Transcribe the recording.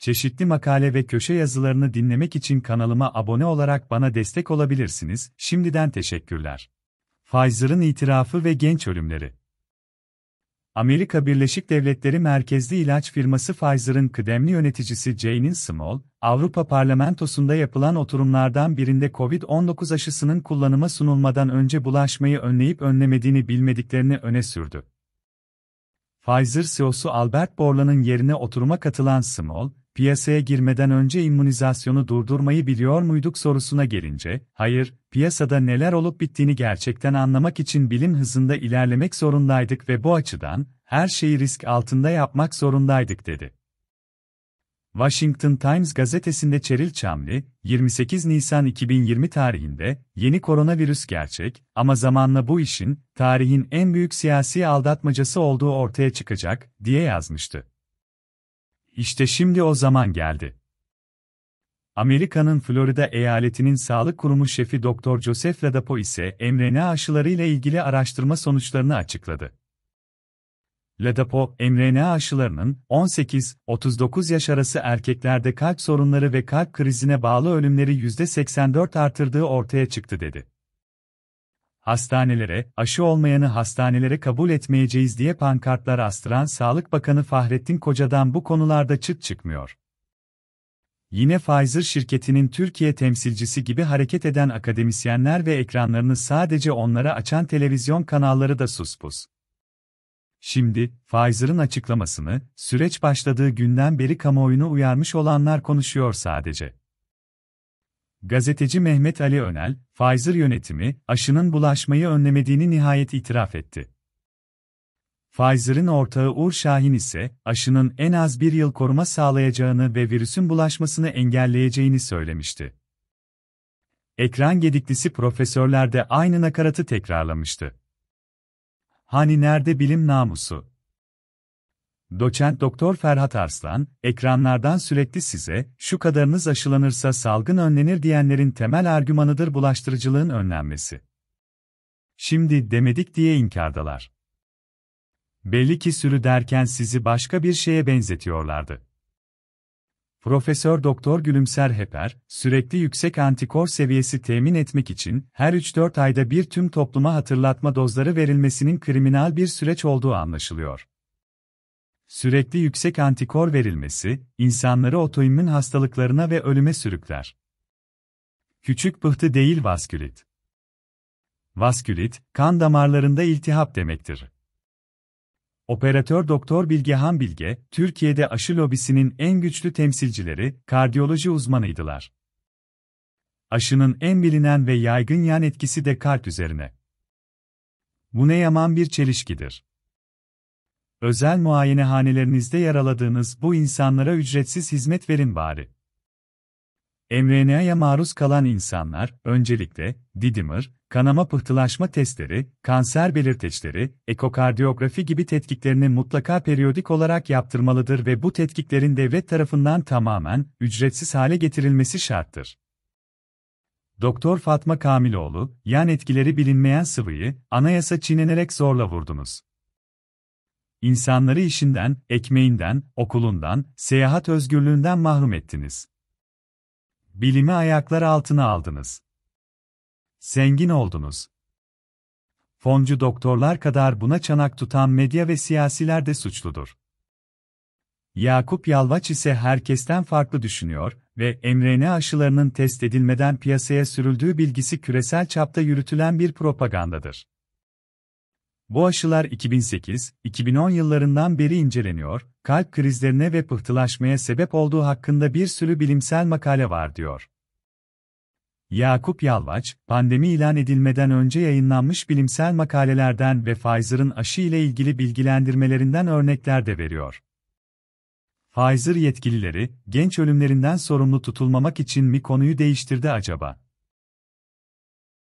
Çeşitli makale ve köşe yazılarını dinlemek için kanalıma abone olarak bana destek olabilirsiniz. Şimdiden teşekkürler. Pfizer'ın itirafı ve genç ölümleri. Amerika Birleşik Devletleri merkezli ilaç firması Pfizer'ın kıdemli yöneticisi Jane Small, Avrupa Parlamentosu'nda yapılan oturumlardan birinde COVID-19 aşısının kullanıma sunulmadan önce bulaşmayı önleyip önlemediğini bilmediklerini öne sürdü. Pfizer CEO'su Albert Borla'nın yerine oturuma katılan Small, piyasaya girmeden önce immünizasyonu durdurmayı biliyor muyduk sorusuna gelince, hayır, piyasada neler olup bittiğini gerçekten anlamak için bilim hızında ilerlemek zorundaydık ve bu açıdan, her şeyi risk altında yapmak zorundaydık dedi. Washington Times gazetesinde Çeril Chamley, 28 Nisan 2020 tarihinde, yeni koronavirüs gerçek ama zamanla bu işin, tarihin en büyük siyasi aldatmacası olduğu ortaya çıkacak, diye yazmıştı. İşte şimdi o zaman geldi. Amerika'nın Florida eyaletinin sağlık kurumu şefi Dr. Joseph Ladapo ise mRNA aşılarıyla ilgili araştırma sonuçlarını açıkladı. Ladapo, mRNA aşılarının 18-39 yaş arası erkeklerde kalp sorunları ve kalp krizine bağlı ölümleri %84 artırdığı ortaya çıktı dedi hastanelere, aşı olmayanı hastanelere kabul etmeyeceğiz diye pankartlar astıran Sağlık Bakanı Fahrettin Koca'dan bu konularda çıt çıkmıyor. Yine Pfizer şirketinin Türkiye temsilcisi gibi hareket eden akademisyenler ve ekranlarını sadece onlara açan televizyon kanalları da suspus. Şimdi, Pfizer'ın açıklamasını, süreç başladığı günden beri kamuoyunu uyarmış olanlar konuşuyor sadece. Gazeteci Mehmet Ali Önel, Pfizer yönetimi, aşının bulaşmayı önlemediğini nihayet itiraf etti. Pfizer'ın ortağı Uğur Şahin ise, aşının en az bir yıl koruma sağlayacağını ve virüsün bulaşmasını engelleyeceğini söylemişti. Ekran gediklisi profesörler de aynı nakaratı tekrarlamıştı. Hani nerede bilim namusu? Doçent Doktor Ferhat Arslan, ekranlardan sürekli size şu kadarınız aşılanırsa salgın önlenir diyenlerin temel argümanıdır bulaştırıcılığın önlenmesi. Şimdi demedik diye inkardalar. Belli ki sürü derken sizi başka bir şeye benzetiyorlardı. Profesör Doktor Gülümser Heper, sürekli yüksek antikor seviyesi temin etmek için her 3-4 ayda bir tüm topluma hatırlatma dozları verilmesinin kriminal bir süreç olduğu anlaşılıyor. Sürekli yüksek antikor verilmesi, insanları otoimmün hastalıklarına ve ölüme sürükler. Küçük pıhtı değil vaskülit. Vaskülit, kan damarlarında iltihap demektir. Operatör Doktor Bilgehan Bilge, Türkiye'de aşı lobisinin en güçlü temsilcileri, kardiyoloji uzmanıydılar. Aşının en bilinen ve yaygın yan etkisi de kalp üzerine. Bu ne yaman bir çelişkidir. Özel muayenehanelerinizde yaraladığınız bu insanlara ücretsiz hizmet verin bari. mRNA'ya maruz kalan insanlar, öncelikle, didimer, kanama pıhtılaşma testleri, kanser belirteçleri, ekokardiyografi gibi tetkiklerini mutlaka periyodik olarak yaptırmalıdır ve bu tetkiklerin devlet tarafından tamamen, ücretsiz hale getirilmesi şarttır. Doktor Fatma Kamiloğlu, yan etkileri bilinmeyen sıvıyı, anayasa çiğnenerek zorla vurdunuz. İnsanları işinden, ekmeğinden, okulundan, seyahat özgürlüğünden mahrum ettiniz. Bilimi ayaklar altına aldınız. Zengin oldunuz. Foncu doktorlar kadar buna çanak tutan medya ve siyasiler de suçludur. Yakup Yalvaç ise herkesten farklı düşünüyor ve mRNA aşılarının test edilmeden piyasaya sürüldüğü bilgisi küresel çapta yürütülen bir propagandadır. Bu aşılar 2008-2010 yıllarından beri inceleniyor, kalp krizlerine ve pıhtılaşmaya sebep olduğu hakkında bir sürü bilimsel makale var diyor. Yakup Yalvaç, pandemi ilan edilmeden önce yayınlanmış bilimsel makalelerden ve Pfizer'ın aşı ile ilgili bilgilendirmelerinden örnekler de veriyor. Pfizer yetkilileri, genç ölümlerinden sorumlu tutulmamak için mi konuyu değiştirdi acaba?